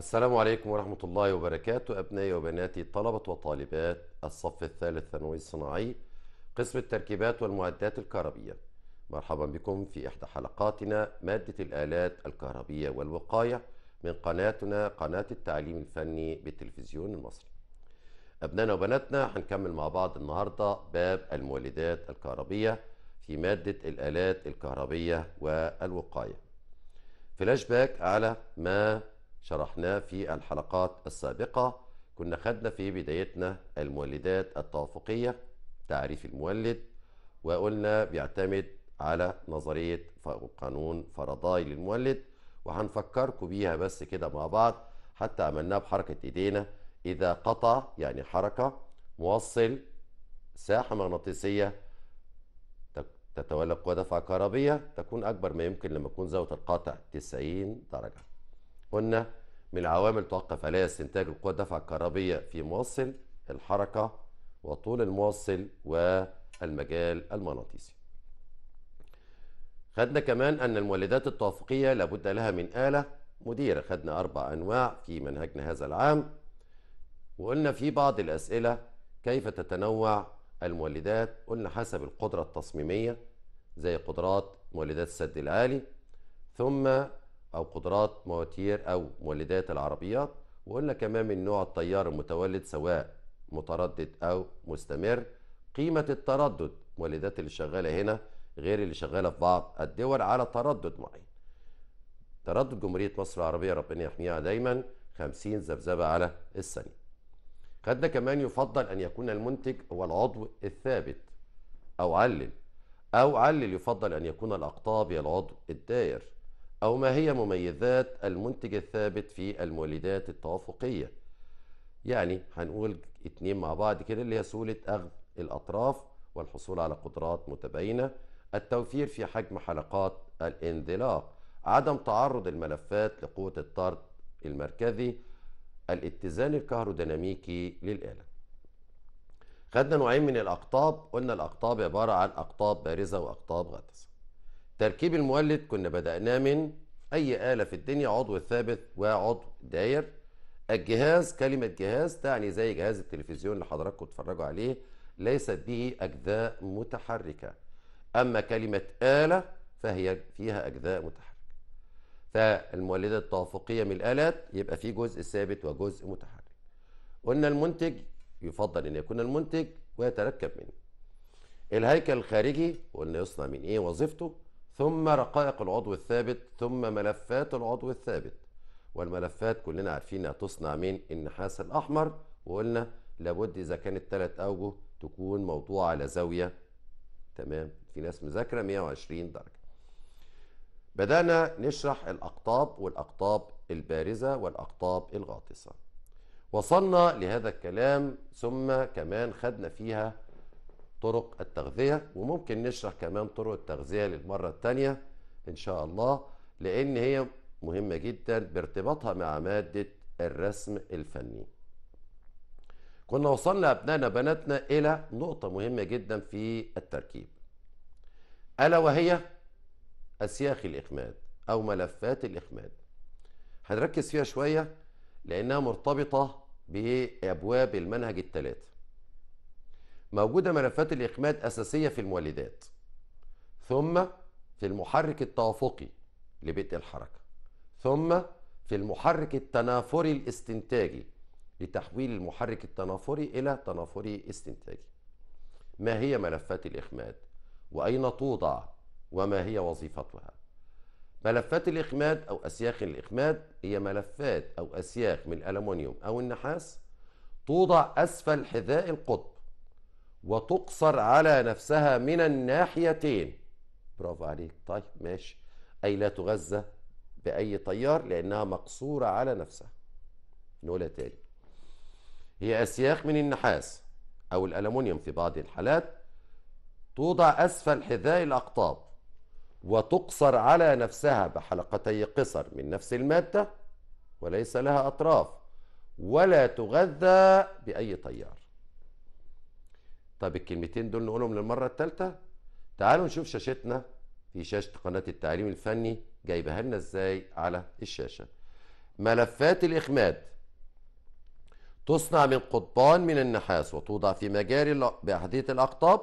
السلام عليكم ورحمة الله وبركاته أبنائي وبناتي طلبة وطالبات الصف الثالث ثانوي الصناعي قسم التركيبات والمعدات الكهربية مرحبا بكم في إحدى حلقاتنا مادة الآلات الكهربية والوقاية من قناتنا قناة التعليم الفني بالتلفزيون المصري أبنائنا وبناتنا هنكمل مع بعض النهاردة باب المولدات الكهربية في مادة الآلات الكهربية والوقاية فلاش باك على ما شرحناه في الحلقات السابقة كنا خدنا في بدايتنا المولدات التوافقية تعريف المولد وقلنا بيعتمد على نظرية قانون فرضاي للمولد وهنفكركم بيها بس كده مع بعض حتى عملناها بحركة ايدينا اذا قطع يعني حركة موصل ساحة مغناطيسية تتولى قوة دفع كهربية تكون أكبر ما يمكن لما يكون زاوية القطع 90 درجة قلنا من العوامل توقف عليها استنتاج القوى الدفع الكهربية في موصل الحركة وطول الموصل والمجال المغناطيسي خدنا كمان أن المولدات التوافقية لابد لها من آلة مديرة خدنا أربع أنواع في منهجنا هذا العام وقلنا في بعض الأسئلة كيف تتنوع المولدات قلنا حسب القدرة التصميمية زي قدرات مولدات السد العالي ثم أو قدرات مواتير أو مولدات العربيات وقلنا كمان من نوع التيار المتولد سواء متردد أو مستمر قيمة التردد مولدات اللي شغالة هنا غير اللي شغالة في بعض الدول على تردد معين تردد جمهورية مصر العربية ربنا يحميها دايما 50 ذبذبة على الثانية خدنا كمان يفضل أن يكون المنتج هو العضو الثابت أو علل أو علل يفضل أن يكون الأقطاب هي العضو الدائر أو ما هي مميزات المنتج الثابت في المولدات التوافقية يعني هنقول اتنين مع بعض كده اللي هي سهولة أخذ الأطراف والحصول على قدرات متباينة التوفير في حجم حلقات الانزلاق عدم تعرض الملفات لقوة الطرد المركزي الاتزان الكهروديناميكي للآلة خدنا نوعين من الأقطاب قلنا الأقطاب عبارة عن أقطاب بارزة وأقطاب غطسة تركيب المولد كنا بدأناه من أي آلة في الدنيا عضو ثابت وعضو داير الجهاز كلمة جهاز تعني زي جهاز التلفزيون اللي حضراتكم اتفرجوا عليه ليست به أجزاء متحركة أما كلمة آلة فهي فيها أجزاء متحركة فالمولدة التوافقية من الآلات يبقى في جزء ثابت وجزء متحرك قلنا المنتج يفضل أن يكون المنتج ويتركب منه الهيكل الخارجي قلنا يصنع من إيه وظيفته ثم رقائق العضو الثابت ثم ملفات العضو الثابت والملفات كلنا عارفين تصنع من النحاس الاحمر وقلنا لابد اذا كانت ثلاث اوجه تكون موضوعه على زاويه تمام في ناس مذاكره 120 درجه بدانا نشرح الاقطاب والاقطاب البارزه والاقطاب الغاطسه وصلنا لهذا الكلام ثم كمان خدنا فيها طرق التغذية وممكن نشرح كمان طرق التغذية للمرة الثانية إن شاء الله لأن هي مهمة جدا بارتباطها مع مادة الرسم الفني كنا وصلنا أبنائنا بناتنا إلى نقطة مهمة جدا في التركيب ألا وهي أسياخ الإخماد أو ملفات الإخماد هنركز فيها شوية لأنها مرتبطة بأبواب المنهج الثلاثة موجودة ملفات الإقماد أساسية في المولدات ثم في المحرك التوافقي لبدء الحركة ثم في المحرك التنافري الاستنتاجي لتحويل المحرك التنافري إلى تنافري استنتاجي ما هي ملفات الإخماد وأين توضع وما هي وظيفتها ملفات الإخماد أو أسياخ الإخماد هي ملفات أو أسياخ من الألمونيوم أو النحاس توضع أسفل حذاء القطب وتقصر على نفسها من الناحيتين برافو عليك طيب ماشي أي لا تغذى بأي طيار لأنها مقصورة على نفسها نقولها تاني هي أسياخ من النحاس أو الألمونيوم في بعض الحالات توضع أسفل حذاء الأقطاب وتقصر على نفسها بحلقتي قصر من نفس المادة وليس لها أطراف ولا تغذى بأي طيار طب الكلمتين دول نقولهم للمرة الثالثة تعالوا نشوف شاشتنا في شاشة قناة التعليم الفني جايبها لنا ازاي على الشاشة ملفات الإخماد تصنع من قضبان من النحاس وتوضع في مجاري بأحذية الأقطاب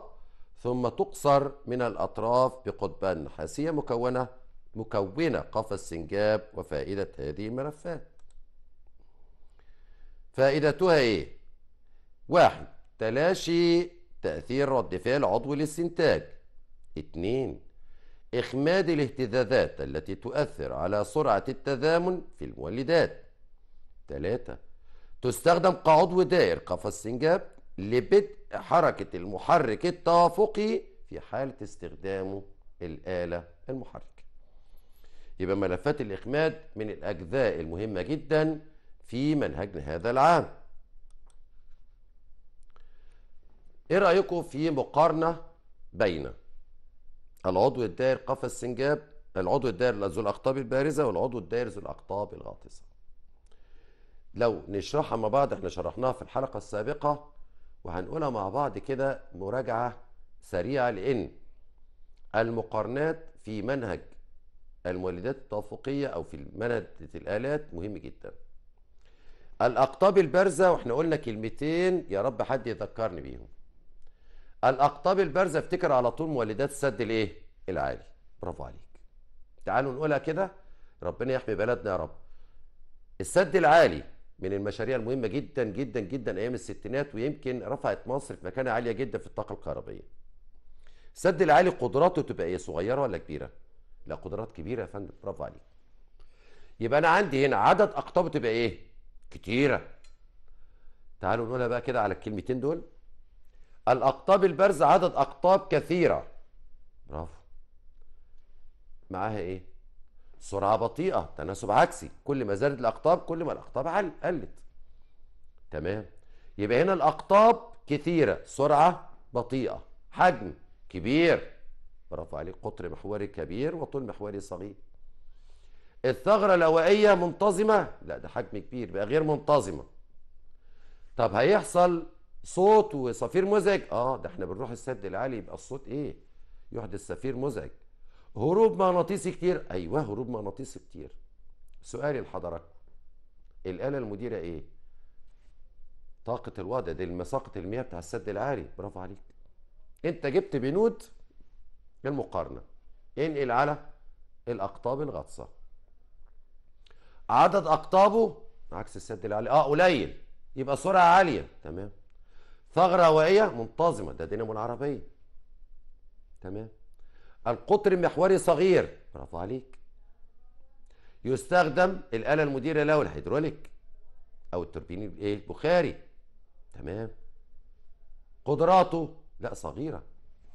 ثم تقصر من الأطراف بقضبان نحاسية مكونة مكونة قفص سنجاب وفائدة هذه الملفات فائدتها إيه؟ واحد تلاشي تأثير رد فعل عضوي للسنتاج 2 إخماد الاهتزازات التي تؤثر على سرعة التزامن في المولدات 3 تستخدم كعضو دائر قفص سنجاب لبدء حركة المحرك التوافقي في حالة استخدامه الآلة المحركة يبقى ملفات الإخماد من الأجزاء المهمة جدا في منهجنا هذا العام ايه رايكم في مقارنه بين العضو الدائر قفص السنجاب العضو الدائر ذو الاقطاب البارزه والعضو الدائر ذو الاقطاب الغاطسه لو نشرحها مع بعض احنا شرحناها في الحلقه السابقه وهنقولها مع بعض كده مراجعه سريعه لان المقارنات في منهج المولدات التوافقيه او في منهج الالات مهم جدا الاقطاب البارزه واحنا قلنا كلمتين يا رب حد يذكرني بيهم الاقطاب البارزه افتكر على طول مولدات السد الايه العالي برافو عليك تعالوا نقولها كده ربنا يحمي بلدنا يا رب السد العالي من المشاريع المهمة جدا جدا جدا أيام الستينات ويمكن رفعت مصر في مكانة عالية جدا في الطاقة الكهربائية. السد العالي قدراته تبقى إيه صغيرة ولا كبيرة؟ لا قدرات كبيرة يا فندم برافو عليك. يبقى أنا عندي هنا عدد أقطابه تبقى إيه؟ كتيرة. تعالوا نقولها بقى كده على الكلمتين دول الأقطاب البارزة عدد أقطاب كثيرة برافو معاها إيه؟ سرعة بطيئة تناسب عكسي كل ما زادت الأقطاب كل ما الأقطاب قلت تمام يبقى هنا الأقطاب كثيرة سرعة بطيئة حجم كبير برافو عليك قطر محوري كبير وطول محوري صغير الثغرة الهوائية منتظمة لا ده حجم كبير بقى غير منتظمة طب هيحصل صوت وصفير مزعج اه ده احنا بنروح السد العالي يبقى الصوت ايه يحدث صفير مزعج هروب مغناطيسي كتير ايوه هروب مغناطيسي كتير سؤالي لحضراتكم الاله المديره ايه طاقه الوضع دي المساقة المياه بتاع السد العالي برافو عليك انت جبت بنود المقارنه انقل على الاقطاب الغطسه عدد اقطابه عكس السد العالي اه قليل يبقى سرعه عاليه تمام ثغرة هوائية منتظمة ده دينامو العربية تمام القطر المحوري صغير برافو عليك يستخدم الآلة المديرة له الهيدروليك أو التوربين إيه، البخاري تمام قدراته لا صغيرة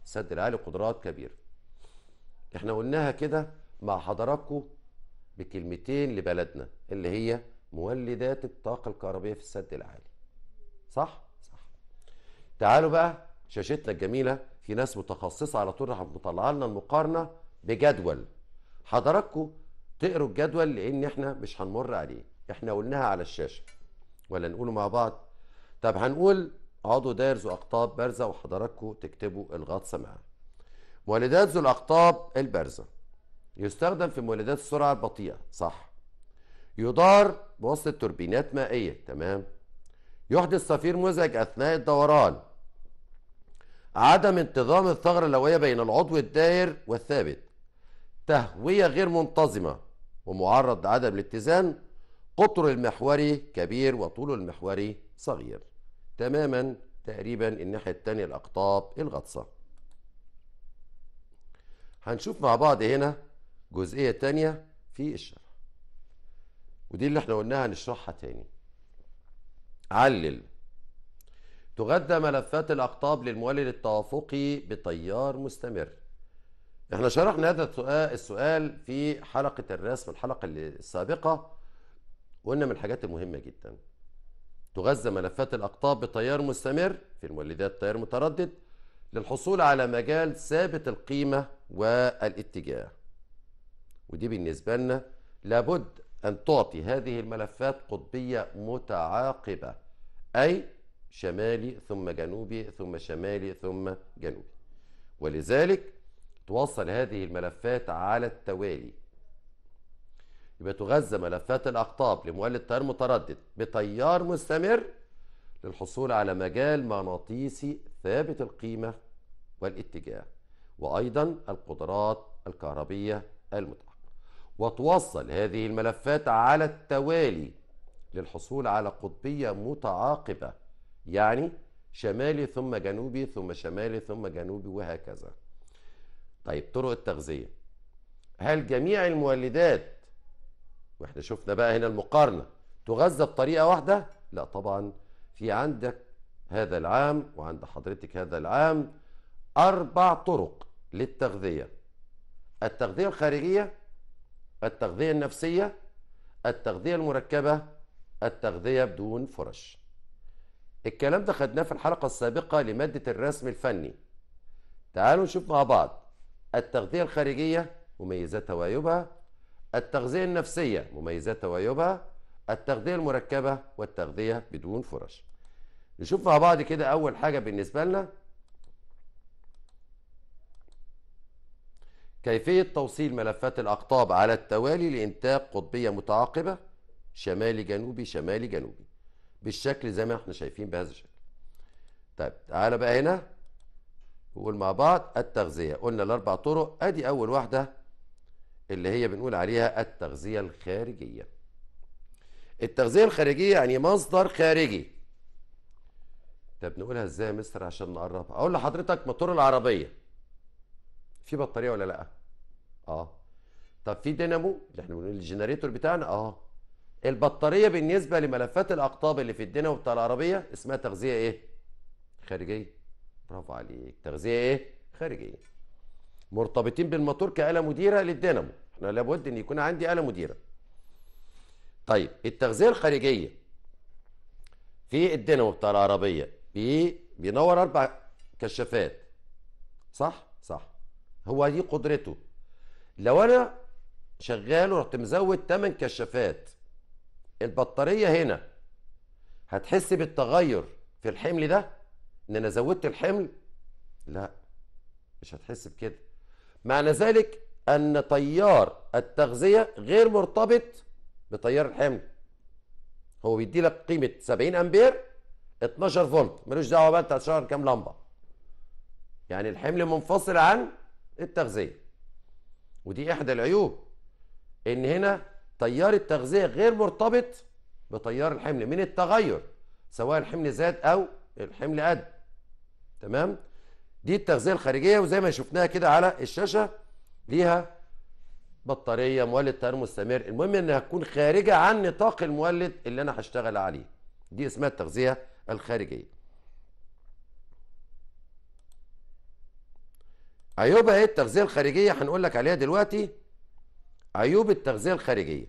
سد العالي قدرات كبيرة احنا قلناها كده مع حضراتكم بكلمتين لبلدنا اللي هي مولدات الطاقة الكهربية في السد العالي صح؟ تعالوا بقى شاشتنا الجميله في ناس متخصصه على طول راح مطلعه لنا المقارنه بجدول حضراتكم تقروا الجدول لان احنا مش هنمر عليه احنا قلناها على الشاشه ولا نقوله مع بعض طب هنقول داير ذو واقطاب بارزه وحضراتكم تكتبوا الغطسة معاه مولدات ذو الاقطاب البارزه يستخدم في مولدات السرعه البطيئه صح يدار بواسطه توربينات مائيه تمام يحدث صفير مزعج اثناء الدوران عدم انتظام الثغرة اللوية بين العضو الدائر والثابت تهوية غير منتظمة ومعرض لعدم الاتزان قطر المحوري كبير وطول المحوري صغير تماما تقريبا الناحية الثانية الأقطاب الغطسة هنشوف مع بعض هنا جزئية تانية في الشرح ودي اللي احنا قلناها هنشرحها تاني علل تغذى ملفات الأقطاب للمولد التوافقي بتيار مستمر احنا شرحنا هذا السؤال في حلقة الرسم الحلقة السابقة وقلنا من الحاجات المهمة جدا تغذى ملفات الأقطاب بتيار مستمر في المولدات تيار متردد للحصول على مجال ثابت القيمة والاتجاه ودي بالنسبة لنا لابد أن تعطي هذه الملفات قطبية متعاقبة أي شمالي ثم جنوبي ثم شمالي ثم جنوبي ولذلك توصل هذه الملفات على التوالي يبقى تغذى ملفات الأقطاب لمولد تيار متردد بتيار مستمر للحصول على مجال مغناطيسي ثابت القيمة والاتجاه وأيضا القدرات الكهربية المتاحة وتوصل هذه الملفات على التوالي للحصول على قطبية متعاقبة يعني شمالي ثم جنوبي ثم شمالي ثم جنوبي وهكذا طيب طرق التغذية هل جميع المولدات واحنا شفنا بقى هنا المقارنة تغذى بطريقة واحدة لا طبعا في عندك هذا العام وعند حضرتك هذا العام أربع طرق للتغذية التغذية الخارجية التغذية النفسية التغذية المركبة التغذية بدون فرش الكلام ده خدناه في الحلقة السابقة لمادة الرسم الفني تعالوا نشوف مع بعض التغذية الخارجية مميزات توايبها التغذية النفسية مميزات توايبها التغذية المركبة والتغذية بدون فرش نشوف مع بعض كده أول حاجة بالنسبة لنا كيفية توصيل ملفات الأقطاب على التوالي لإنتاج قطبية متعاقبة شمالي جنوبي شمالي جنوبي بالشكل زي ما احنا شايفين بهذا الشكل طيب تعالى بقى هنا نقول مع بعض التغذية قلنا الأربع طرق أدي أول واحدة اللي هي بنقول عليها التغذية الخارجية التغذية الخارجية يعني مصدر خارجي طب نقولها ازاي يا مستر عشان نقربها اقول لحضرتك موتور العربيه في بطاريه ولا لا اه طب في دينامو اللي احنا بنقول الجنريتور بتاعنا اه البطاريه بالنسبه لملفات الاقطاب اللي في الدنيا وبتاع العربيه اسمها تغذيه ايه خارجيه برافو عليك تغذيه ايه خارجيه مرتبطين بالموتور كآلة مديرة للدينامو احنا لابد ان يكون عندي آلة مديرة طيب التغذية الخارجية في الدينامو بتاع العربية بي بينور اربع كشافات صح صح هو دي قدرته لو انا شغال ورحت مزود 8 كشافات البطاريه هنا هتحس بالتغير في الحمل ده ان انا زودت الحمل لا مش هتحس بكده معنى ذلك ان تيار التغذيه غير مرتبط بتيار الحمل هو بيدي لك قيمه 70 امبير 12 فولت ملوش دعوه بقى انت هتشغل كام لمبه يعني الحمل منفصل عن التغذيه ودي احدى العيوب ان هنا تيار التغذية غير مرتبط بتيار الحمل من التغير سواء الحمل زاد أو الحمل قد تمام دي التغذية الخارجية وزي ما شفناها كده على الشاشة ليها بطارية مولد تيار مستمر المهم انها تكون خارجة عن نطاق المولد اللي انا هشتغل عليه دي اسمها التغذية الخارجية عيوبها أيوة ايه التغذيه الخارجيه هنقول لك عليها دلوقتي عيوب التغذية الخارجية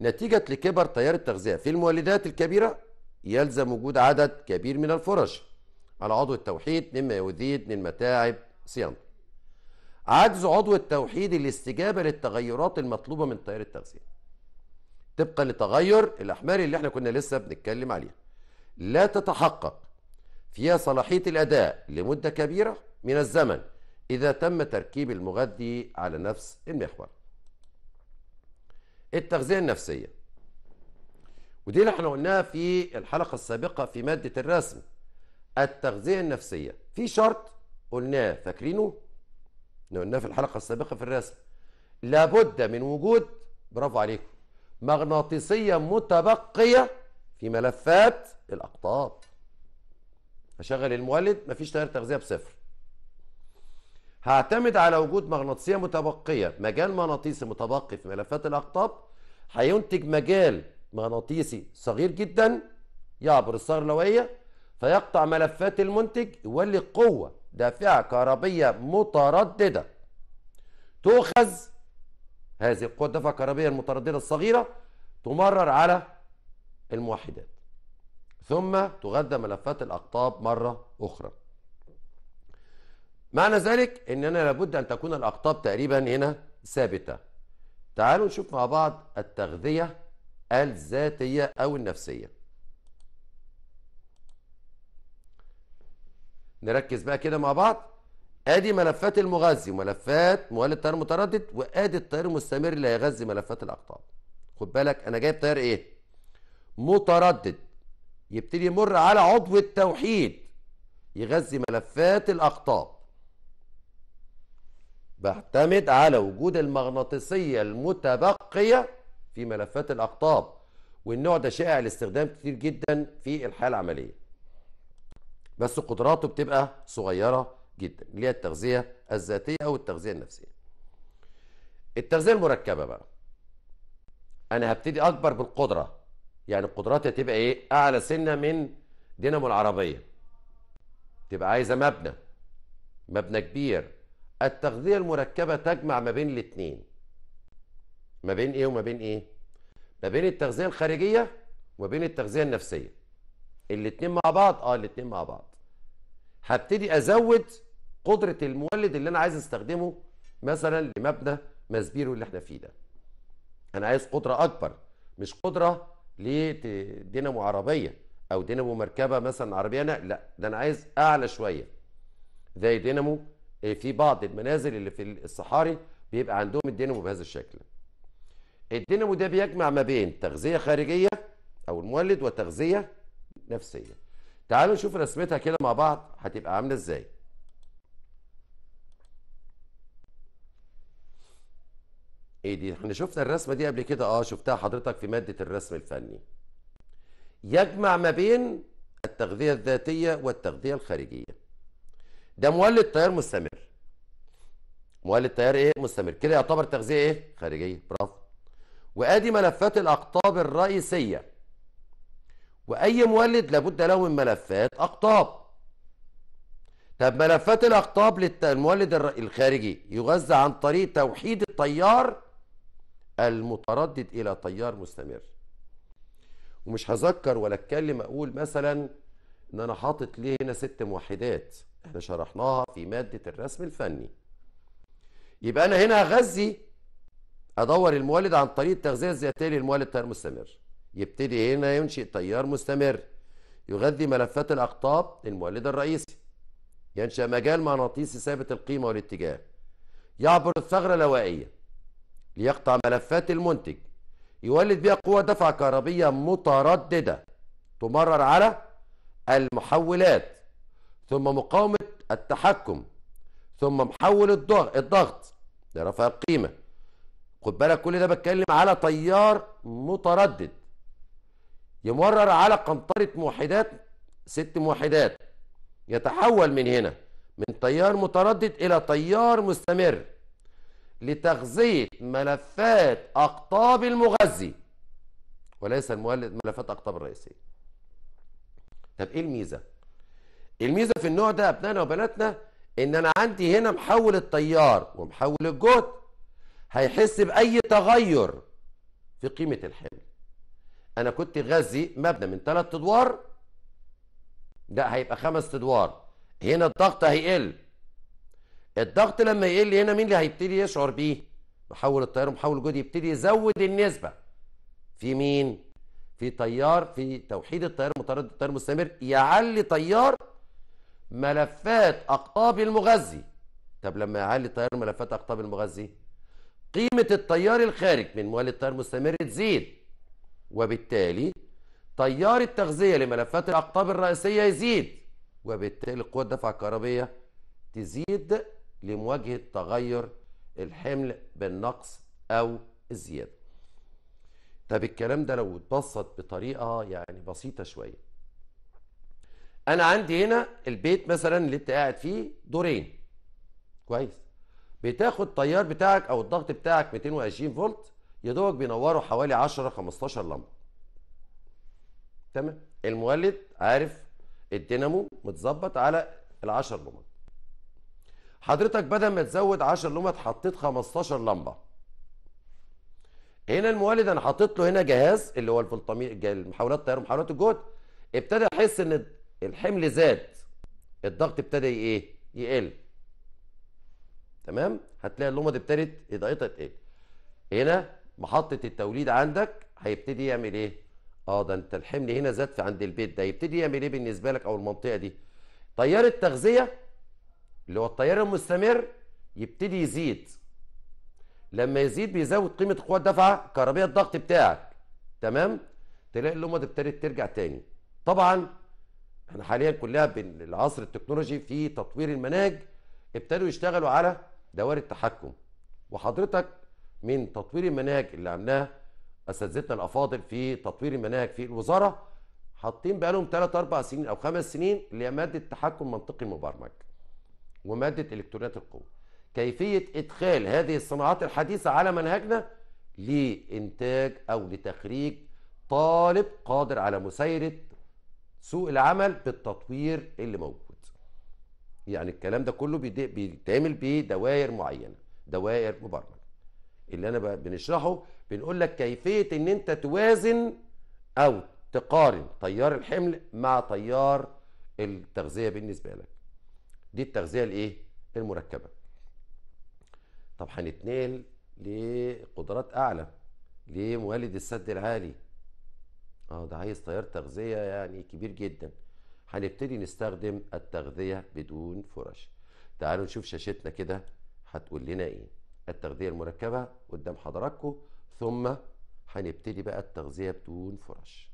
نتيجة لكبر تيار التغذية في المولدات الكبيرة يلزم وجود عدد كبير من الفرش على عضو التوحيد مما يزيد من متاعب صيانته عجز عضو التوحيد الاستجابة للتغيرات المطلوبة من تيار التغذية طبقا لتغير الأحمال اللي احنا كنا لسه بنتكلم عليها لا تتحقق فيها صلاحية الأداء لمدة كبيرة من الزمن إذا تم تركيب المغذي على نفس المحور التغذية النفسية ودي اللي احنا قلناها في الحلقة السابقة في مادة الرسم التغذية النفسية في شرط قلناه فاكرينه قلناه في الحلقة السابقة في الرسم لابد من وجود برافو عليكم مغناطيسية متبقية في ملفات الأقطاب أشغل المولد مفيش تغيير تغذية بصفر هعتمد على وجود مغناطيسية متبقية مجال مغناطيسي متبقي في ملفات الأقطاب هينتج مجال مغناطيسي صغير جدا يعبر الثغرة اللوائية فيقطع ملفات المنتج يولي قوة دافعة كهربية مترددة تؤخذ هذه القوة الدافعة الكهربية المترددة الصغيرة تمرر على الموحدات ثم تغذى ملفات الأقطاب مرة أخرى معنى ذلك ان انا لابد ان تكون الاقطاب تقريبا هنا ثابته تعالوا نشوف مع بعض التغذيه الذاتيه او النفسيه نركز بقى كده مع بعض ادي ملفات المغذي وملفات مولد التيار المتردد وادي التيار المستمر اللي هيغذي ملفات الاقطاب خد بالك انا جايب تيار ايه متردد يبتدي يمر على عضو التوحيد يغذي ملفات الاقطاب بعتمد على وجود المغناطيسية المتبقية في ملفات الأقطاب والنوع ده شائع الاستخدام كتير جدا في الحياة العملية بس قدراته بتبقى صغيرة جدا اللي هي التغذية الذاتية أو التغذية النفسية التغذية المركبة بقى أنا هبتدي أكبر بالقدرة يعني قدراتي هتبقى إيه أعلى سنة من دينامو العربية تبقى عايزة مبنى مبنى كبير التغذية المركبة تجمع ما بين الاتنين ما بين ايه وما بين ايه ما بين التغذية الخارجية وما بين التغذية النفسية الاتنين مع بعض اه الاتنين مع بعض هبتدي ازود قدرة المولد اللي انا عايز استخدمه مثلا لمبنى مزبيرو اللي احنا فيه ده انا عايز قدرة اكبر مش قدرة لدينامو عربية او دينامو مركبة مثلا عربية لا ده انا عايز اعلى شوية زي دينامو إيه، في بعض المنازل اللي في الصحاري بيبقى عندهم الدينامو بهذا الشكل الدينامو ده بيجمع ما بين تغذية خارجية أو المولد وتغذية نفسية تعالوا نشوف رسمتها كده مع بعض هتبقى عاملة ازاي ايه دي احنا شفنا الرسمة دي قبل كده اه شفتها حضرتك في مادة الرسم الفني يجمع ما بين التغذية الذاتية والتغذية الخارجية ده مولد تيار مستمر مولد تيار ايه مستمر كده يعتبر تغذيه ايه خارجيه برافو وادي ملفات الاقطاب الرئيسيه واي مولد لابد له من ملفات اقطاب طب ملفات الاقطاب للمولد الخارجي يغذى عن طريق توحيد التيار المتردد الى تيار مستمر ومش هذكر ولا اتكلم اقول مثلا ان انا حاطط ليه هنا ست موحدات احنا شرحناها في مادة الرسم الفني يبقى أنا هنا هغذي أدور المولد عن طريق التغذية الذاتية للمولد التيار مستمر يبتدي هنا ينشئ تيار مستمر يغذي ملفات الأقطاب للمولد الرئيسي ينشأ مجال مغناطيسي ثابت القيمة والاتجاه يعبر الثغرة الهوائية ليقطع ملفات المنتج يولد بها قوة دفع كهربية مترددة تمرر على المحولات ثم مقاومة التحكم ثم محول الضغط رفع القيمة خد بالك كل ده بتكلم على تيار متردد يمرر على قنطرة موحدات ست موحدات يتحول من هنا من تيار متردد إلى تيار مستمر لتغذية ملفات أقطاب المغذي وليس ملفات أقطاب الرئيسية طب إيه الميزة؟ الميزه في النوع ده ابنائنا وبناتنا ان انا عندي هنا محول التيار ومحول الجهد هيحس باي تغير في قيمه الحمل انا كنت غازي مبنى من ثلاث ادوار ده هيبقى خمس ادوار هنا الضغط هيقل الضغط لما يقل هنا مين اللي هيبتدي يشعر بيه محول التيار ومحول الجهد يبتدي يزود النسبه في مين في تيار في توحيد التيار متردد التيار المستمر يعلي تيار ملفات أقطاب المغذي طب لما يعلي التيار ملفات أقطاب المغذي قيمة التيار الخارج من موال التيار المستمر تزيد وبالتالي تيار التغذية لملفات الأقطاب الرئيسية يزيد وبالتالي قوة الدفع الكهربية تزيد لمواجهة تغير الحمل بالنقص أو الزيادة طب الكلام ده لو اتبسط بطريقة يعني بسيطة شوية انا عندي هنا البيت مثلا اللي انت قاعد فيه دورين كويس بتاخد التيار بتاعك او الضغط بتاعك 220 فولت يا دوبك بينوروا حوالي 10 15 لمبه تمام المولد عارف الدينامو متظبط على ال 10 لمبات حضرتك بدل ما تزود 10 لمبات حطيت 15 لمبه هنا المولد انا حطيت له هنا جهاز اللي هو الفولتامير محاولات التيار محاولات الجهد ابتدى يحس ان الحمل زاد الضغط ابتدى ايه يقل تمام هتلاقي اللومد ابتدت اضاءتها تقل هنا محطه التوليد عندك هيبتدي يعمل ايه اه ده انت الحمل هنا زاد في عند البيت ده يبتدي يعمل ايه بالنسبه لك او المنطقه دي تيار التغذيه اللي هو التيار المستمر يبتدي يزيد لما يزيد بيزود قيمه قوه الدفعه كهربيه الضغط بتاعك تمام تلاقي اللومد ابتدت ترجع تاني طبعا احنا حاليا كلها بالعصر التكنولوجي في تطوير المناهج ابتدوا يشتغلوا على دوائر التحكم وحضرتك من تطوير المناهج اللي عملناه اساتذتنا الافاضل في تطوير المناهج في الوزاره حاطين بقى لهم 3 4 سنين او 5 سنين اللي هي ماده تحكم منطقي مبرمج وماده الكترونيات القوه كيفيه ادخال هذه الصناعات الحديثه على منهجنا لانتاج او لتخريج طالب قادر على مسايره سوق العمل بالتطوير اللي موجود يعني الكلام ده كله بيتعمل بدوائر معينه دوائر مبرمجه اللي انا بنشرحه بنقول لك كيفيه ان انت توازن او تقارن تيار الحمل مع تيار التغذيه بالنسبه لك دي التغذيه الايه المركبه طب هنتنقل لقدرات اعلى لموالد السد العالي اه ده عايز تيار تغذيه يعني كبير جدا هنبتدي نستخدم التغذيه بدون فرش تعالوا نشوف شاشتنا كده هتقول لنا ايه التغذيه المركبه قدام حضراتكم ثم هنبتدي بقى التغذيه بدون فرش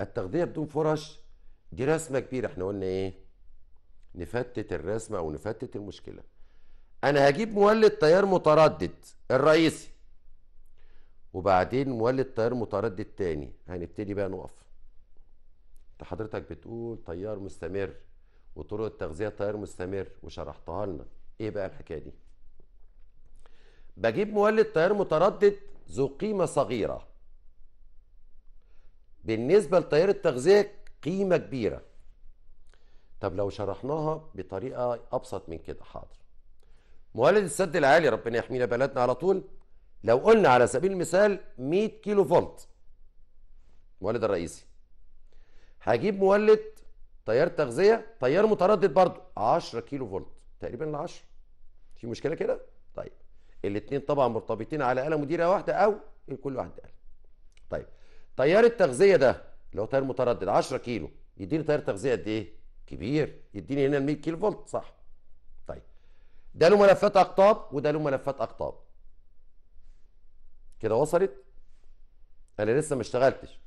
التغذيه بدون فرش دي رسمه كبيره احنا قلنا ايه نفتت الرسمه او نفتت المشكله انا هجيب مولد تيار متردد الرئيسي وبعدين مولد تيار متردد تاني هنبتدي بقى نقف انت حضرتك بتقول تيار مستمر وطرق التغذيه تيار مستمر وشرحتها لنا ايه بقى الحكايه دي بجيب مولد تيار متردد ذو قيمه صغيره بالنسبه لتيار التغذيه قيمه كبيره طب لو شرحناها بطريقه ابسط من كده حاضر مولد السد العالي ربنا يحمينا بلدنا على طول لو قلنا على سبيل المثال 100 كيلو فولت مولد الرئيسي هجيب مولد تيار تغذيه تيار متردد برضه 10 كيلو فولت تقريبا ال 10 في مشكله كده طيب الاثنين طبعا مرتبطين على اله مديره واحده او كل واحد اله طيب تيار التغذيه ده اللي هو تيار متردد 10 كيلو يديني تيار تغذيه قد ايه كبير يديني هنا ال 100 كيلو فولت صح طيب ده له ملفات اقطاب وده له ملفات اقطاب كده وصلت انا لسه ما اشتغلتش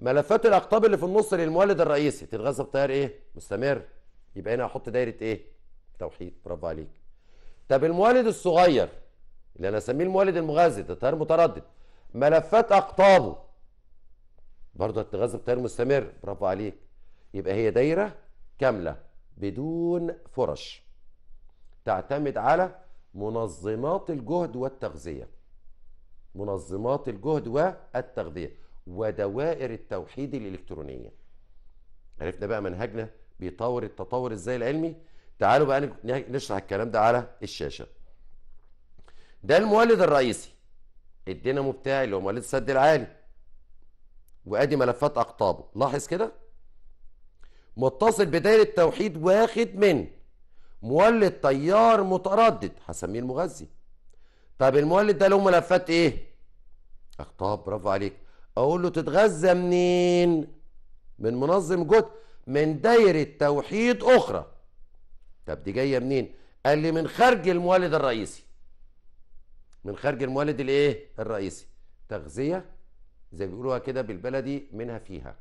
ملفات الاقطاب اللي في النص للمولد الرئيسي تتغذى بتيار ايه مستمر يبقى هنا احط دايره ايه توحيد برافو عليك طب المولد الصغير اللي انا اسميه المولد المغذي ده تيار متردد ملفات اقطابه برضه هتتغذى بتيار مستمر برافو عليك يبقى هي دايره كامله بدون فرش تعتمد على منظمات الجهد والتغذيه منظمات الجهد والتغذية ودوائر التوحيد الإلكترونية عرفنا بقى منهجنا بيطور التطور ازاي العلمي تعالوا بقى نشرح الكلام ده على الشاشة ده المولد الرئيسي الدينامو بتاعي اللي هو مولد السد العالي وادي ملفات اقطابه لاحظ كده متصل بدائرة التوحيد واخد من مولد تيار متردد هسميه المغذي طب المولد ده له ملفات ايه اخطاب برافو عليك اقول له تتغذى منين من منظم جد من دايره توحيد اخرى طب دي جايه منين قال لي من خارج المولد الرئيسي من خارج المولد الايه الرئيسي تغذيه زي بيقولوها كده بالبلدي منها فيها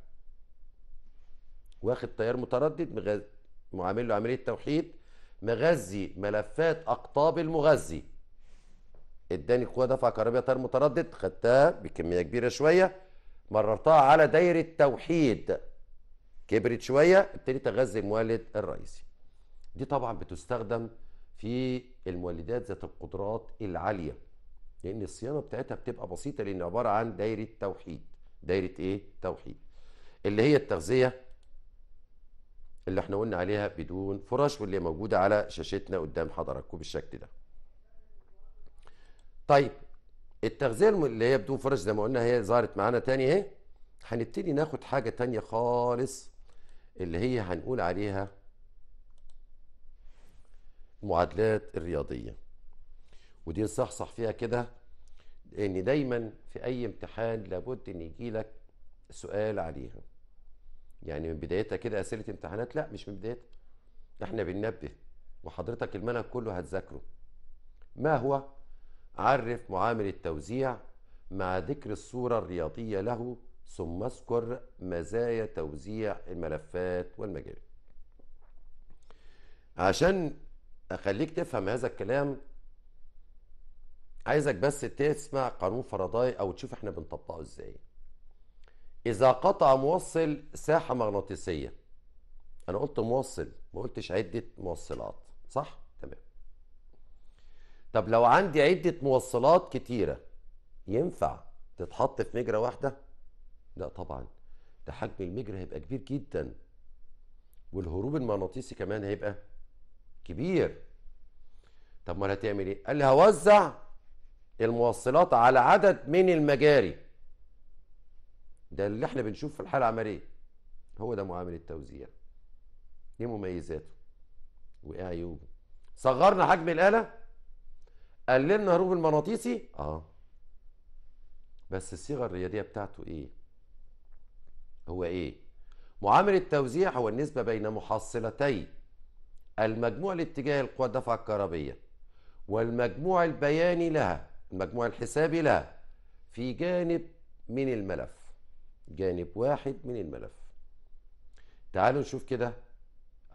واخد تيار متردد مغز... معامل له عمليه توحيد مغذي ملفات اقطاب المغذي اداني قوه دفع كهربائيه تيار متردد خدتها بكميه كبيره شويه مررتها على دايره توحيد كبرت شويه ابتديت اغذي المولد الرئيسي دي طبعا بتستخدم في المولدات ذات القدرات العاليه لان الصيانه بتاعتها بتبقى بسيطه لان عباره عن دايره توحيد دايره ايه توحيد اللي هي التغذيه اللي احنا قلنا عليها بدون فرش واللي موجوده على شاشتنا قدام حضراتكم بالشكل ده طيب التغذيه اللي هي بدون فرش زي ما قلنا هي ظهرت معانا تاني اهي هنبتدي ناخد حاجه تانية خالص اللي هي هنقول عليها معادلات الرياضيه ودي نصحصح فيها كده لان دايما في اي امتحان لابد ان يجي لك سؤال عليها يعني من بدايتها كده اسئله امتحانات لا مش من بدايتها احنا بننبه وحضرتك المنهج كله هتذاكره ما هو عرف معامل التوزيع مع ذكر الصورة الرياضية له ثم اذكر مزايا توزيع الملفات والمجال عشان أخليك تفهم هذا الكلام عايزك بس تسمع قانون فرضاي أو تشوف احنا بنطبقه ازاي إذا قطع موصل ساحة مغناطيسية أنا قلت موصل ما قلتش عدة موصلات صح؟ طب لو عندي عدة موصلات كتيرة ينفع تتحط في مجرة واحدة؟ لا طبعا ده حجم المجرى هيبقى كبير جدا والهروب المغناطيسي كمان هيبقى كبير طب امال هتعمل ايه؟ قال لي هوزع الموصلات على عدد من المجاري ده اللي احنا بنشوف في الحالة العملية هو ده معامل التوزيع ايه مميزاته وايه عيوبه صغرنا حجم الآلة قللنا هروب المغناطيسي اه بس الصيغه الرياضيه بتاعته ايه هو ايه معامل التوزيع هو النسبه بين محصلتي المجموع لاتجاه القوى الدفعه الكهربيه والمجموع البياني لها المجموع الحسابي لها في جانب من الملف جانب واحد من الملف تعالوا نشوف كده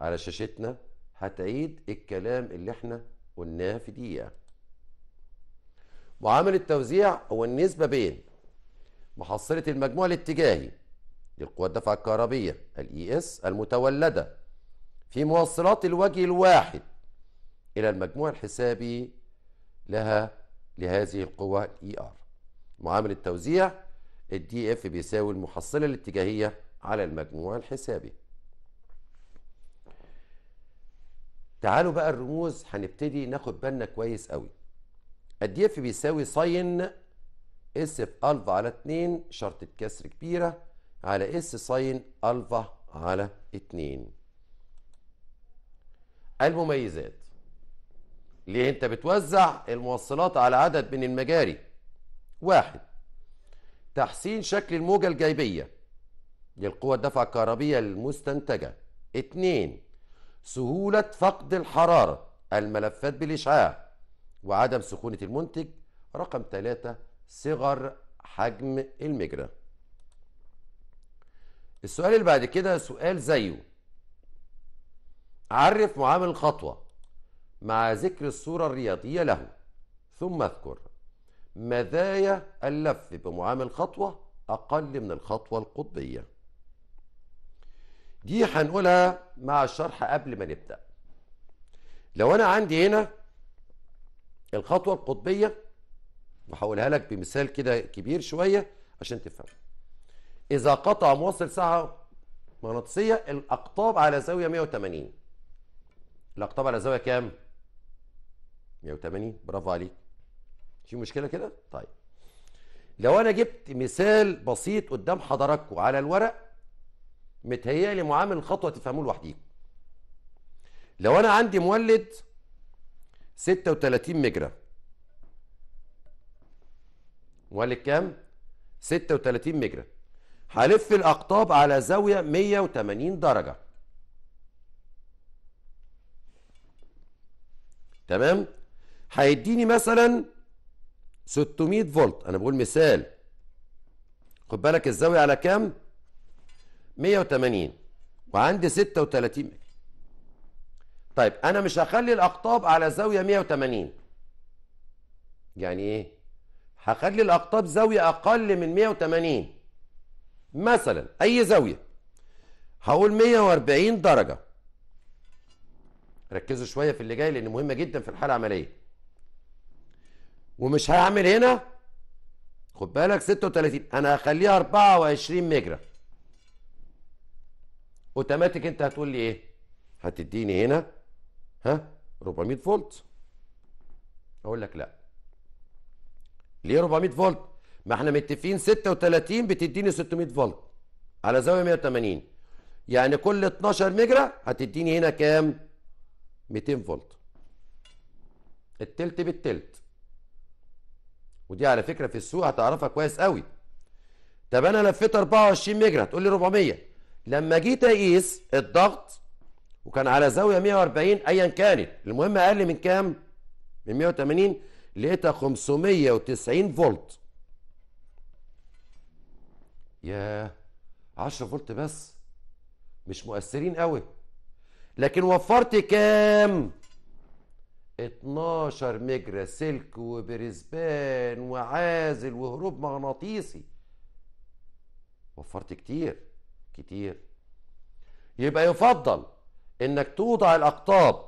على شاشتنا هتعيد الكلام اللي احنا قلناه في دقيقه وعامل التوزيع هو النسبة بين محصلة المجموع الاتجاهي للقوى الدفع الكهربية الاي اس e المتولدة في موصلات الوجه الواحد إلى المجموع الحسابي لها لهذه القوة الاي ار e معامل التوزيع الدي اف بيساوي المحصلة الاتجاهية على المجموع الحسابي تعالوا بقى الرموز هنبتدي ناخد بالنا كويس قوي الدي اف بيساوي ساين اس في الفا على 2 شرطة كسر كبيرة على اس ساين الفا على 2 المميزات ليه انت بتوزع الموصلات على عدد من المجاري واحد تحسين شكل الموجة الجايبية للقوى الدفع الكهربية المستنتجة اتنين سهولة فقد الحرارة الملفات بالإشعاع وعدم سخونة المنتج رقم ثلاثة صغر حجم المجرى السؤال اللي بعد كده سؤال زيه عرف معامل الخطوة مع ذكر الصورة الرياضية له ثم اذكر مزايا اللف بمعامل خطوة أقل من الخطوة القطبية دي هنقولها مع الشرح قبل ما نبدأ لو أنا عندي هنا الخطوة القطبية وحولها لك بمثال كده كبير شوية عشان تفهم إذا قطع موصل ساعة مغناطيسية الأقطاب على زاوية 180 الأقطاب على زاوية كام؟ 180 برافو عليك في مشكلة كده؟ طيب لو أنا جبت مثال بسيط قدام حضراتكم على الورق متهيألي معامل الخطوة تفهموه لوحديكم لو أنا عندي مولد 36 مجرى ولد كام 36 مجرى هلف الاقطاب على زاويه 180 درجه تمام هيديني مثلا 600 فولت انا بقول مثال خد بالك الزاويه على كام 180 وعندي 36 طيب انا مش هخلي الاقطاب على زاويه 180 يعني ايه هخلي الاقطاب زاويه اقل من 180 مثلا اي زاويه هقول 140 درجه ركزوا شويه في اللي جاي لان مهمه جدا في الحاله العمليه ومش هعمل هنا خد بالك 36 انا هخليها 24 مجرى اوتوماتيك انت هتقول لي ايه هتديني هنا ها 400 فولت اقول لك لا ليه 400 فولت ما احنا متفقين 36 بتديني 600 فولت على زاويه 180 يعني كل 12 مجرى هتديني هنا كام 200 فولت التلت بالتلت ودي على فكره في السوق هتعرفها كويس قوي طب انا لفيت 24 مجرى تقول لي 400 لما جيت اقيس الضغط وكان على زاويه 140 ايا كانت المهم اقل من كام من 180 لقيتها 590 فولت يا 10 فولت بس مش مؤثرين قوي لكن وفرت كام 12 مجرى سلك وبرزبان وعازل وهروب مغناطيسي وفرت كتير كتير يبقى يفضل انك توضع الاقطاب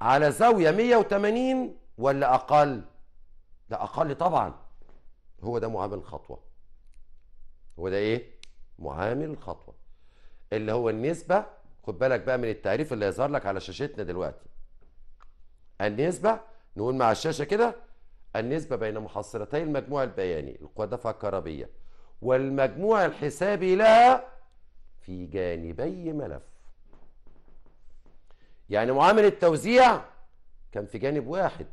على زاوية 180 ولا اقل ده اقل طبعا هو ده معامل خطوة هو ده ايه معامل خطوة اللي هو النسبة خد بالك بقى من التعريف اللي هيظهر لك على شاشتنا دلوقتي النسبة نقول مع الشاشة كده النسبة بين محصلتي المجموع البياني القدفة الكهربية والمجموع الحسابي لها في جانبي ملف يعني معامل التوزيع كان في جانب واحد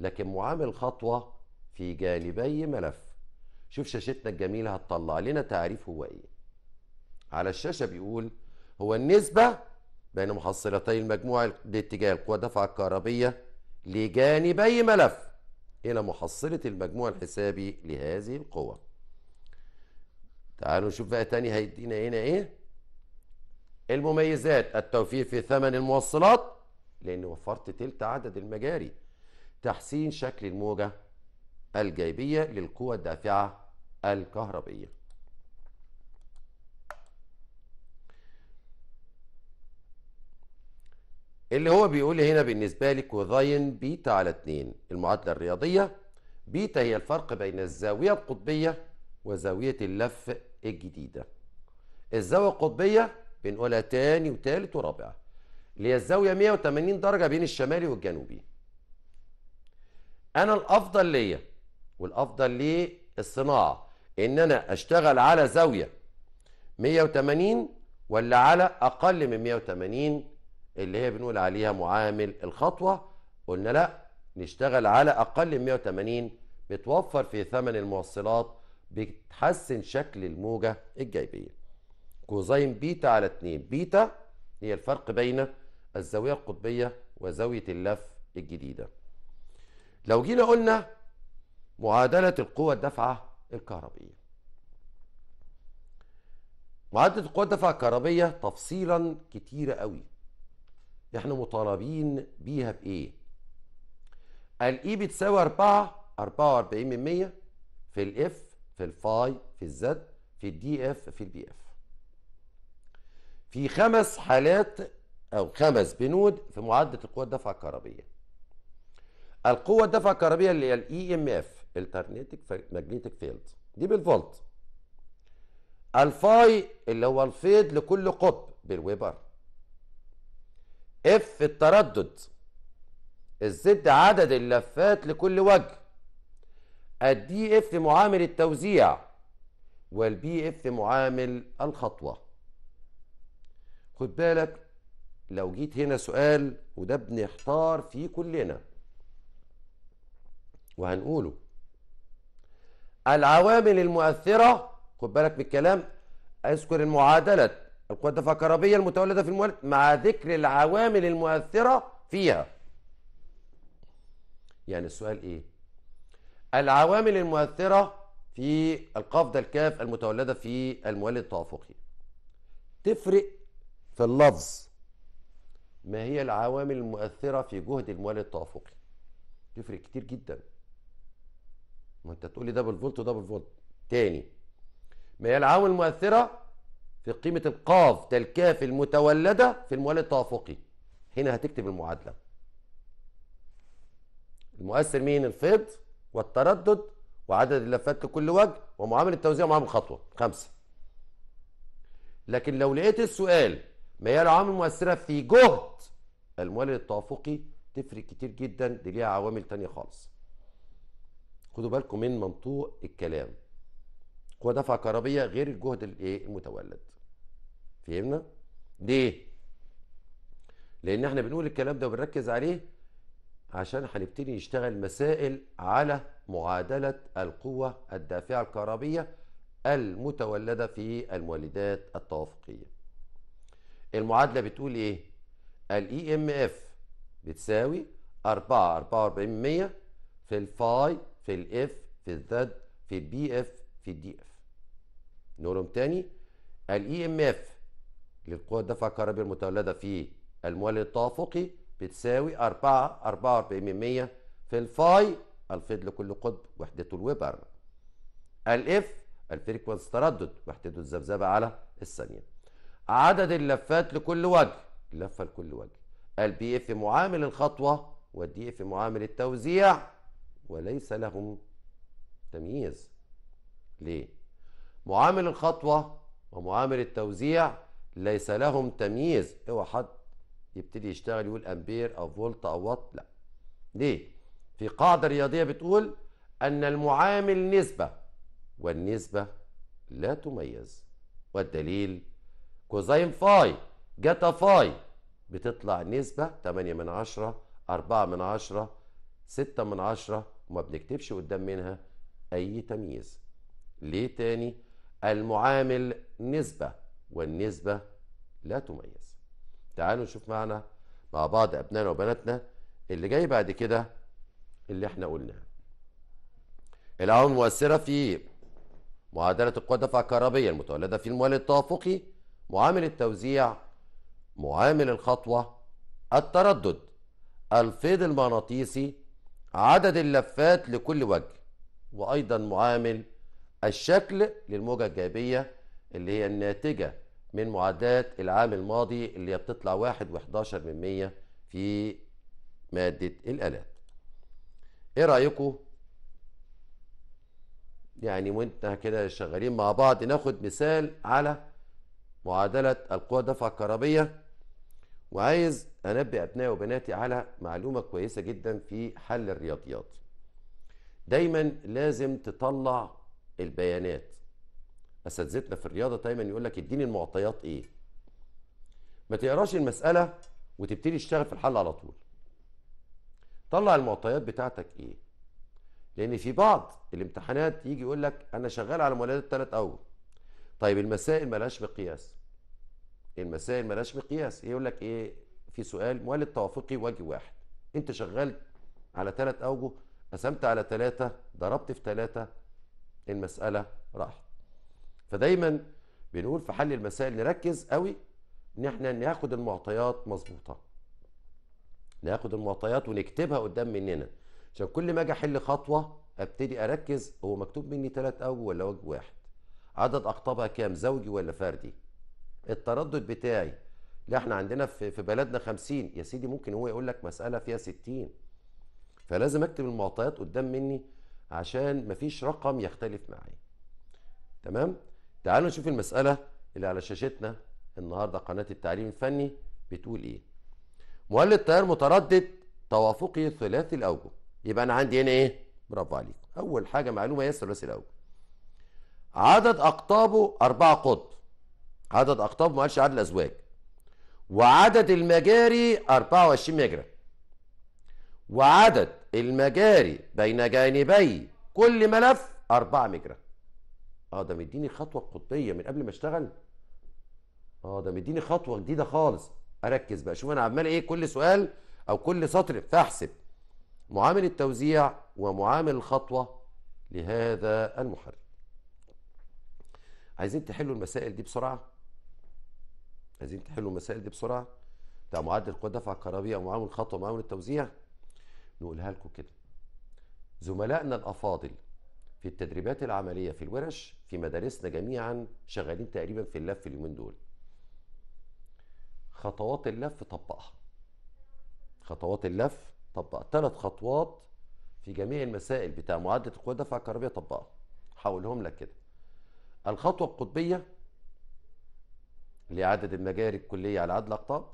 لكن معامل خطوة في جانبي ملف شوف شاشتنا الجميلة هتطلع لنا تعريف هو ايه على الشاشة بيقول هو النسبة بين محصلتي المجموع لاتجاه القوى الدفعة الكهربية لجانبي ملف إلى محصلة المجموع الحسابي لهذه القوى تعالوا نشوف بقى تاني هيدينا هنا ايه المميزات التوفير في ثمن الموصلات لأن وفرت تلت عدد المجاري تحسين شكل الموجة الجيبيه للقوى الدافعة الكهربية اللي هو بيقول هنا بالنسبة لي وظاين بيتا على 2 المعادلة الرياضية بيتا هي الفرق بين الزاوية القطبية وزاوية اللف الجديدة الزاوية القطبية بنقولها تاني وتالت ورابعة اللي هي الزاوية 180 درجة بين الشمالي والجنوبي أنا الأفضل ليا والأفضل للصناعة إن أنا أشتغل على زاوية 180 ولا على أقل من 180 اللي هي بنقول عليها معامل الخطوة قلنا لا نشتغل على أقل من 180 بتوفر في ثمن الموصلات بتحسن شكل الموجة الجايبية كوزين بيتا على 2 بيتا هي الفرق بين الزاوية القطبية وزاوية اللف الجديدة لو جينا قلنا معادلة القوة الدافعة الكهربية معادلة القوة الدافعة الكهربية تفصيلا كتيرة قوي احنا مطالبين بيها بايه الاي e بتساوي 4 44% في الاف في الفاي في الزد في الدي اف في البي اف في خمس حالات أو خمس بنود في معادلة القوة الدافعة الكهربية القوة الدافعة الكهربية اللي هي الاي ام e اف الترنيتك ماجنتيك فيلد دي بالفولت الفاي اللي هو الفيض لكل قطب بالويبر اف التردد الزد عدد اللفات لكل وجه الدي اف معامل التوزيع والبي اف معامل الخطوه خد بالك لو جيت هنا سؤال وده بنحتار فيه كلنا وهنقوله العوامل المؤثرة خد بالك بالكلام اذكر المعادلة القوى الدفع المتولدة في المولد مع ذكر العوامل المؤثرة فيها يعني السؤال ايه العوامل المؤثرة في القفضة الكاف المتولدة في المولد التوافقي تفرق في اللفظ ما هي العوامل المؤثرة في جهد الموال التوافقي تفرق كتير جدا ما انت تقول لي ده بالفولت وده بالفولت تاني ما هي العوامل المؤثرة في قيمة القاف تالكاف المتولدة في الموال التوافقي هنا هتكتب المعادلة المؤثر مين الفيض والتردد وعدد اللفات لكل وجه ومعامل التوزيع ومعامل الخطوة خمسة لكن لو لقيت السؤال هي العوامل المؤثره في جهد المولد التوافقي تفرق كتير جدا دي ليها عوامل تانية خالص خدوا بالكم من منطوق الكلام قوة دفع كهربية غير الجهد الايه المتولد فهمنا ليه لان احنا بنقول الكلام ده وبنركز عليه عشان هنبتدي نشتغل مسائل على معادلة القوة الدافعة الكهربية المتولدة في المولدات التوافقية المعادله بتقول ايه الـ EMF بتساوي 4 44% في الفاي في الاف في الزد في البي اف في الدي اف نقولهم تاني الـ EMF اف للقوى الدفع الكهربية المتولده في المولد التوافقي بتساوي 4 44% في الفاي الفيض لكل قطب وحدته الويبر الاف الفريكونس تردد وحدته الذبذبه على الثانيه عدد اللفات لكل وجه لفه لكل وجه البي اف إيه معامل الخطوه والدي اف إيه معامل التوزيع وليس لهم تمييز ليه معامل الخطوه ومعامل التوزيع ليس لهم تمييز اوعى حد يبتدي يشتغل يقول امبير او فولت او وات لا ليه في قاعده رياضيه بتقول ان المعامل نسبه والنسبه لا تميز والدليل كوزين فاي جتا فاي بتطلع نسبة 8 من 10 4 من 10 6 من 10 وما بنكتبش قدام منها أي تمييز ليه تاني المعامل نسبة والنسبة لا تميز تعالوا نشوف معنا مع بعض أبنائنا وبناتنا اللي جاي بعد كده اللي احنا قلناه العوامل المؤثرة في معادلة القوة الدفع الكهربية المتولدة في الموال التوافقي معامل التوزيع معامل الخطوة التردد الفيض المغناطيسي عدد اللفات لكل وجه وأيضا معامل الشكل للموجة الجايبية اللي هي الناتجة من معادلات العام الماضي اللي هي بتطلع واحد وحداشر من مية في مادة الآلات ايه رأيكم يعني وانت كده شغالين مع بعض ناخد مثال على معادلة القوى الدفع الكهربية وعايز أنبه أبنائي وبناتي على معلومة كويسة جدا في حل الرياضيات دايما لازم تطلع البيانات أساتذتنا في الرياضة دايما يقول لك اديني المعطيات إيه ما تقراش المسألة وتبتدي تشتغل في الحل على طول طلع المعطيات بتاعتك إيه لأن في بعض الامتحانات يجي يقول لك أنا شغال على مولدات ثلاث أوجه طيب المسائل مالهاش مقياس المسائل مالهاش مقياس يقول لك ايه في سؤال مولد توافقي وجه واحد انت شغال على ثلاث اوجه قسمت على ثلاثة ضربت في ثلاثة المسألة راحت فدايما بنقول في حل المسائل نركز قوي ان احنا ناخد المعطيات مظبوطه ناخد المعطيات ونكتبها قدام مننا عشان كل ما اجي احل خطوه ابتدي اركز هو مكتوب مني ثلاث اوجه ولا وجه واحد عدد اقطابها كام زوجي ولا فردي التردد بتاعي لا احنا عندنا في, بلدنا 50 يا سيدي ممكن هو يقول لك مساله فيها 60 فلازم اكتب المعطيات قدام مني عشان مفيش رقم يختلف معايا تمام تعالوا نشوف المساله اللي على شاشتنا النهارده قناه التعليم الفني بتقول ايه مولد تيار متردد توافقي ثلاثي الاوجه يبقى انا عندي هنا ايه برافو عليكم اول حاجه معلومه هي ثلاثي الاوجه عدد أقطابه أربعة قطب عدد أقطابه ما قالش عدد الأزواج وعدد المجاري 24 مجرى وعدد المجاري بين جانبي كل ملف 4 مجرى اه ده مديني خطوة قطبية من قبل ما اشتغل اه ده مديني خطوة جديدة خالص اركز بقى شوف انا عمال ايه كل سؤال او كل سطر فاحسب معامل التوزيع ومعامل الخطوة لهذا المحرك عايزين تحلوا المسائل دي بسرعه عايزين تحلوا المسائل دي بسرعه بتاع معدل قوة الدفع الكهربيه ومعاون الخط ومعاون التوزيع نقولها لكم كده زملائنا الافاضل في التدريبات العمليه في الورش في مدارسنا جميعا شغالين تقريبا في اللف اليومين دول خطوات اللف طبقها خطوات اللف طبقها ثلاث خطوات في جميع المسائل بتاع معدل القوى الدفع الكهربيه طبقها هقولهم لك كده الخطوة القطبية لعدد المجاري الكلية على عدد الأقطاب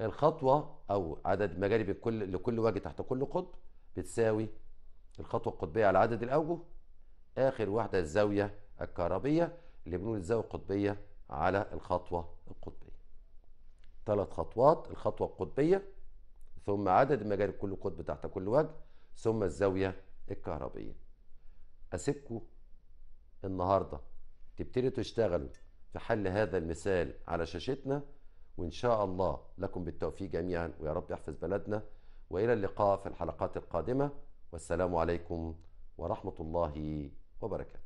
الخطوة أو عدد المجاري بكل لكل وجه تحت كل قطب بتساوي الخطوة القطبية على عدد الأوجه آخر واحدة الزاوية الكهربية اللي بنقول الزاوية القطبية على الخطوة القطبية ثلاث خطوات الخطوة القطبية ثم عدد المجاري كل قطب تحت كل وجه ثم الزاوية الكهربية أسيبكم النهارده تبتدي تشتغلوا في حل هذا المثال على شاشتنا وان شاء الله لكم بالتوفيق جميعا ويا رب يحفظ بلدنا والى اللقاء في الحلقات القادمه والسلام عليكم ورحمه الله وبركاته